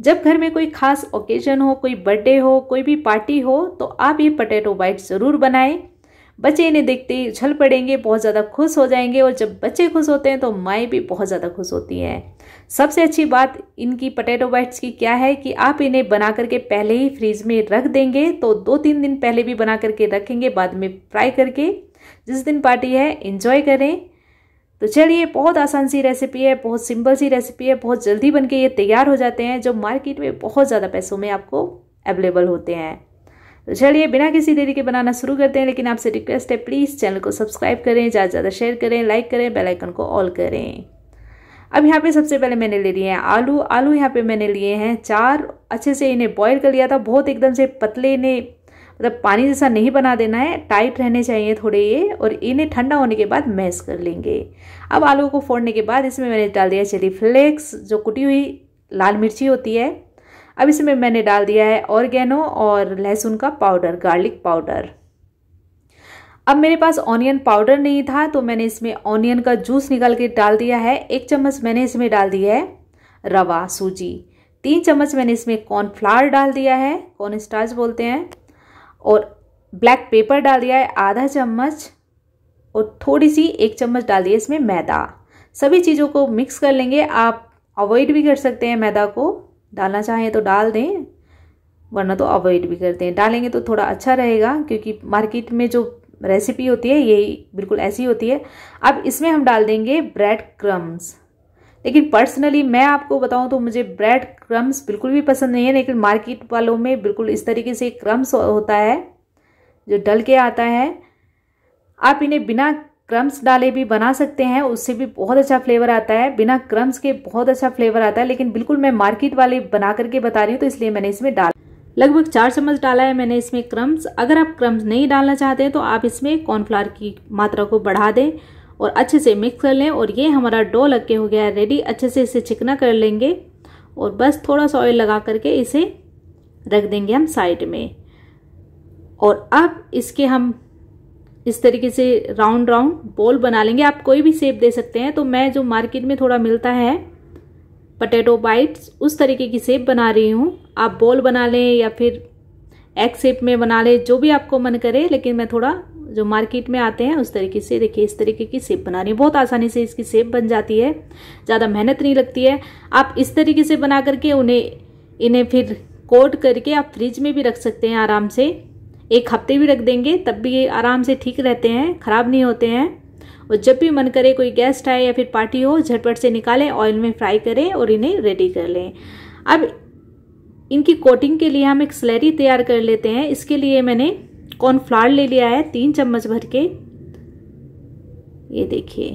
जब घर में कोई खास ओकेजन हो कोई बर्थडे हो कोई भी पार्टी हो तो आप ये पटेटो बाइट ज़रूर बनाएं बच्चे इन्हें देखते ही उछल पड़ेंगे बहुत ज़्यादा खुश हो जाएंगे और जब बच्चे खुश होते हैं तो माएँ भी बहुत ज़्यादा खुश होती हैं सबसे अच्छी बात इनकी पटेटो बाइट्स की क्या है कि आप इन्हें बना करके पहले ही फ्रीज में रख देंगे तो दो तीन दिन पहले भी बना करके रखेंगे बाद में फ्राई करके जिस दिन पार्टी है इन्जॉय करें तो चलिए बहुत आसान सी रेसिपी है बहुत सिंपल सी रेसिपी है बहुत जल्दी बन के ये तैयार हो जाते हैं जो मार्केट में बहुत ज़्यादा पैसों में आपको अवेलेबल होते हैं तो चलिए बिना किसी देरी के बनाना शुरू करते हैं लेकिन आपसे रिक्वेस्ट है प्लीज़ चैनल को सब्सक्राइब करें ज़्यादा से ज़्यादा शेयर करें लाइक करें बेलाइकन को ऑल करें अब यहाँ पे सबसे पहले मैंने ले लिए हैं आलू आलू यहाँ पे मैंने लिए हैं चार अच्छे से इन्हें बॉईल कर लिया था बहुत एकदम से पतले इन्हें मतलब पानी जैसा नहीं बना देना है टाइट रहने चाहिए थोड़े ये और इन्हें ठंडा होने के बाद मैश कर लेंगे अब आलू को फोड़ने के बाद इसमें मैंने डाल दिया चिली फ्लेक्स जो कुटी हुई लाल मिर्ची होती है अब इसमें मैंने डाल दिया है ऑर्गेनो और लहसुन का पाउडर गार्लिक पाउडर अब मेरे पास ऑनियन पाउडर नहीं था तो मैंने इसमें ऑनियन का जूस निकाल के डाल दिया है एक चम्मच मैंने इसमें डाल दिया है रवा सूजी तीन चम्मच मैंने इसमें कॉर्नफ्लावर डाल दिया है कॉर्न स्टार्च बोलते हैं और ब्लैक पेपर डाल दिया है आधा चम्मच और थोड़ी सी एक चम्मच डाल दिया इसमें मैदा सभी चीज़ों को मिक्स कर लेंगे आप अवॉइड भी कर सकते हैं मैदा को डालना चाहें तो डाल दें वरना तो अवॉइड भी करते हैं डालेंगे तो थोड़ा अच्छा रहेगा क्योंकि मार्केट में जो रेसिपी होती है यही बिल्कुल ऐसी होती है अब इसमें हम डाल देंगे ब्रेड क्रम्स लेकिन पर्सनली मैं आपको बताऊं तो मुझे ब्रेड क्रम्स बिल्कुल भी पसंद नहीं है लेकिन मार्केट वालों में बिल्कुल इस तरीके से क्रम्स होता है जो डल के आता है आप इन्हें बिना क्रम्स डाले भी बना सकते हैं उससे भी बहुत अच्छा फ्लेवर आता है बिना क्रम्स के बहुत अच्छा फ्लेवर आता है लेकिन बिल्कुल मैं मार्केट वाले बना करके बता रही हूँ तो इसलिए मैंने इसमें डाल लगभग चार चम्मच डाला है मैंने इसमें क्रम्स अगर आप क्रम्स नहीं डालना चाहते हैं तो आप इसमें कॉर्नफ्लावर की मात्रा को बढ़ा दें और अच्छे से मिक्स कर लें और ये हमारा डो लग के हो गया है रेडी अच्छे से इसे चिकना कर लेंगे और बस थोड़ा सा ऑयल लगा करके इसे रख देंगे हम साइड में और अब इसके हम इस तरीके से राउंड राउंड बॉल बना लेंगे आप कोई भी सेप दे सकते हैं तो मैं जो मार्केट में थोड़ा मिलता है पटेटो बाइट्स उस तरीके की सेप बना रही हूँ आप बॉल बना लें या फिर एग शेप में बना लें जो भी आपको मन करे लेकिन मैं थोड़ा जो मार्केट में आते हैं उस तरीके से देखिए इस तरीके की सेप बना रही है बहुत आसानी से इसकी सेप बन जाती है ज़्यादा मेहनत नहीं लगती है आप इस तरीके से बना करके उन्हें इन्हें फिर कोट करके आप फ्रिज में भी रख सकते हैं आराम से एक हफ्ते भी रख देंगे तब भी ये आराम से ठीक रहते हैं ख़राब नहीं होते हैं और जब भी मन करे कोई गेस्ट आए या फिर पार्टी हो झटपट से निकालें ऑयल में फ्राई करें और इन्हें रेडी कर लें अब इनकी कोटिंग के लिए हम एक स्लैरी तैयार कर लेते हैं इसके लिए मैंने कॉर्नफ्लावर ले लिया है तीन चम्मच भर के ये देखिए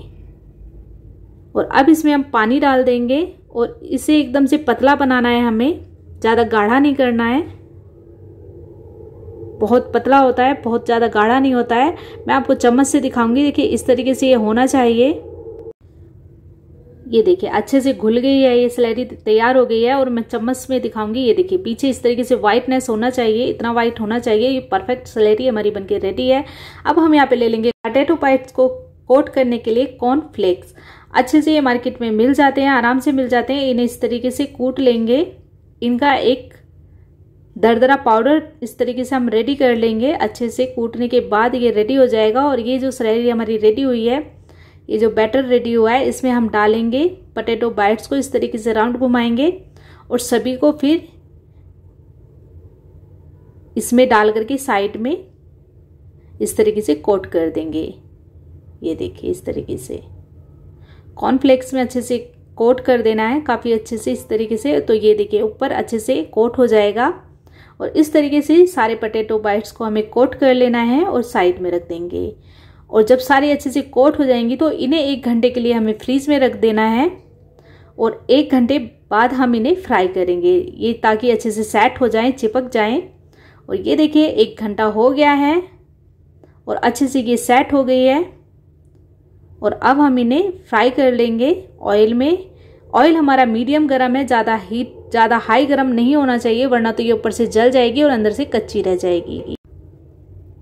और अब इसमें हम पानी डाल देंगे और इसे एकदम से पतला बनाना है हमें ज़्यादा गाढ़ा नहीं करना है बहुत पतला होता है बहुत ज़्यादा गाढ़ा नहीं होता है मैं आपको चम्मच से दिखाऊंगी देखिए इस तरीके से ये होना चाहिए ये देखिए अच्छे से घुल गई है ये सलेरी तैयार हो गई है और मैं चम्मच में दिखाऊंगी ये देखिए पीछे इस तरीके से वाइटनेस होना चाहिए इतना वाइट होना चाहिए ये परफेक्ट सलेरी हमारी बनके रेडी है अब हम यहाँ पे ले लेंगे पटेटो पाइट्स को कोट करने के लिए कॉर्न फ्लेक्स अच्छे से ये मार्केट में मिल जाते हैं आराम से मिल जाते हैं इन्हें इस तरीके से कूट लेंगे इनका एक दरदरा पाउडर इस तरीके से हम रेडी कर लेंगे अच्छे से कूटने के बाद ये रेडी हो जाएगा और ये जो सलेरी हमारी रेडी हुई है ये जो बैटर रेडी हुआ है इसमें हम डालेंगे पटेटो बाइट्स को इस तरीके से राउंड घुमाएंगे और सभी को फिर इसमें डाल करके साइड में इस तरीके से कोट कर देंगे ये देखिए इस तरीके से कॉर्नफ्लेक्स में अच्छे से कोट कर देना है काफ़ी अच्छे से इस तरीके से तो ये देखिए ऊपर अच्छे से कोट हो जाएगा और इस तरीके से सारे पटेटो बाइट्स को हमें कोट कर लेना है और साइड में रख देंगे और जब सारी अच्छे से कोट हो जाएंगी तो इन्हें एक घंटे के लिए हमें फ्रीज में रख देना है और एक घंटे बाद हम इन्हें फ्राई करेंगे ये ताकि अच्छे से सेट हो जाएं चिपक जाएं और ये देखिए एक घंटा हो गया है और अच्छे से ये सेट हो गई है और अब हम इन्हें फ्राई कर लेंगे ऑयल में ऑयल हमारा मीडियम गर्म है ज़्यादा हीट ज़्यादा हाई गर्म नहीं होना चाहिए वरना तो ये ऊपर से जल जाएगी और अंदर से कच्ची रह जाएगी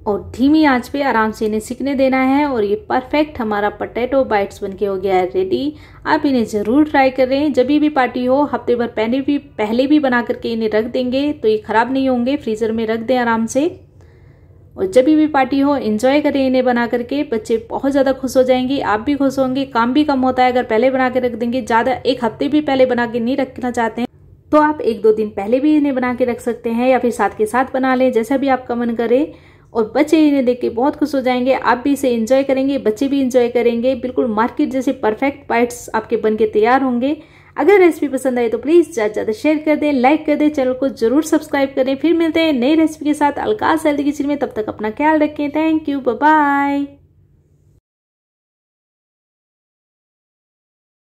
और धीमी आंच पे आराम से इन्हें सीखने देना है और ये परफेक्ट हमारा पटेटो बाइट्स बनके हो गया है रेडी आप इन्हें ज़रूर ट्राई करें जब भी पार्टी हो हफ्ते भर पहले भी पहले भी बना करके इन्हें रख देंगे तो ये ख़राब नहीं होंगे फ्रीज़र में रख दें आराम से और जब भी पार्टी हो इन्जॉय करें इन्हें बना करके बच्चे बहुत ज़्यादा खुश हो जाएंगे आप भी खुश होंगे काम भी कम होता है अगर पहले बना के रख देंगे ज़्यादा एक हफ्ते भी पहले बना के नहीं रखना चाहते हैं तो आप एक दो दिन पहले भी इन्हें बना के रख सकते हैं या फिर साथ के साथ बना लें जैसा भी आपका मन करे और बच्चे इन्हें देख के बहुत खुश हो जाएंगे आप भी इसे इंजॉय करेंगे बच्चे भी इंजॉय करेंगे बिल्कुल मार्केट जैसे परफेक्ट बाइट्स आपके बन के तैयार होंगे अगर रेसिपी पसंद आए तो प्लीज़ ज़्यादा ज़्यादा शेयर कर दें लाइक कर दें चैनल को जरूर सब्सक्राइब करें फिर मिलते हैं नई रेसिपी के साथ अलकाज हेल्दी किचन में तब तक अपना ख्याल रखें थैंक यू बाय